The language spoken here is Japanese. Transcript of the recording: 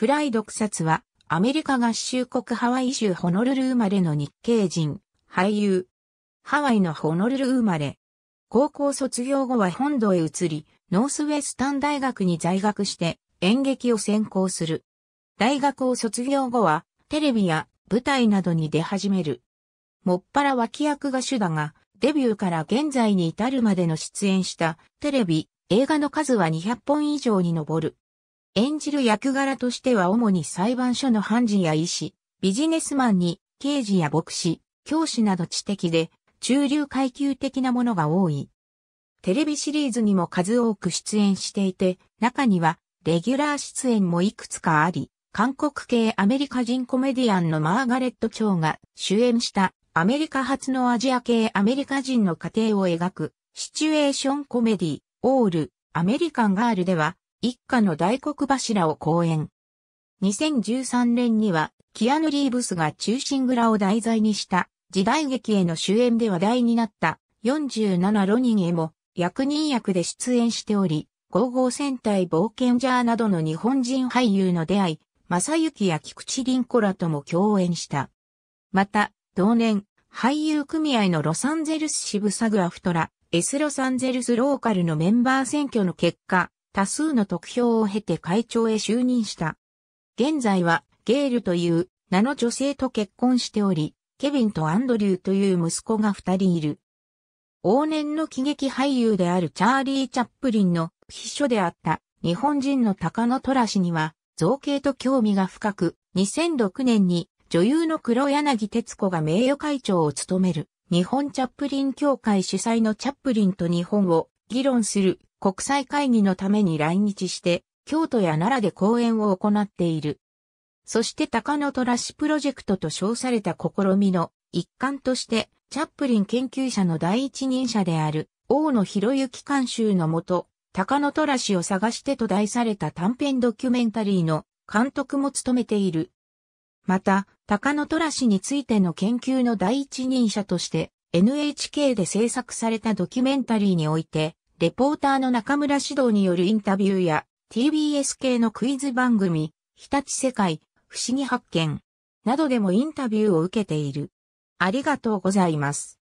暗い毒殺は、アメリカ合衆国ハワイ州ホノルル生まれの日系人、俳優。ハワイのホノルル生まれ。高校卒業後は本土へ移り、ノースウェスタン大学に在学して演劇を専攻する。大学を卒業後は、テレビや舞台などに出始める。もっぱら脇役が主だが、デビューから現在に至るまでの出演したテレビ、映画の数は200本以上に上る。演じる役柄としては主に裁判所の判事や医師、ビジネスマンに、刑事や牧師、教師など知的で、中流階級的なものが多い。テレビシリーズにも数多く出演していて、中には、レギュラー出演もいくつかあり、韓国系アメリカ人コメディアンのマーガレット・チョウが主演したアメリカ初のアジア系アメリカ人の家庭を描くシチュエーションコメディオール・アメリカン・ガールでは一家の大黒柱を講演。2013年には、キアヌ・リーブスが中心蔵を題材にした時代劇への主演で話題になった47ロニンへも役人役で出演しており、5号戦隊冒険ジャーなどの日本人俳優の出会い、正幸や菊池凛子らとも共演した。また、同年、俳優組合のロサンゼルス支部サグアフトラ、S ロサンゼルスローカルのメンバー選挙の結果、多数の得票を経て会長へ就任した。現在は、ゲールという名の女性と結婚しており、ケビンとアンドリューという息子が二人いる。往年の喜劇俳優であるチャーリー・チャップリンの秘書であった日本人の高野虎氏には造形と興味が深く2006年に女優の黒柳哲子が名誉会長を務める日本チャップリン協会主催のチャップリンと日本を議論する国際会議のために来日して、京都や奈良で講演を行っている。そして高野虎氏プロジェクトと称された試みの一環として、チャップリン研究者の第一人者である、大野博之監修のもと、高野虎氏を探してと題された短編ドキュメンタリーの監督も務めている。また、高野虎氏についての研究の第一人者として、NHK で制作されたドキュメンタリーにおいて、レポーターの中村指導によるインタビューや TBS 系のクイズ番組、日立世界、不思議発見などでもインタビューを受けている。ありがとうございます。